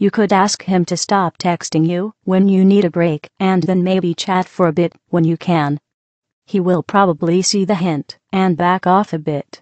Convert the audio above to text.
You could ask him to stop texting you when you need a break and then maybe chat for a bit when you can. He will probably see the hint and back off a bit.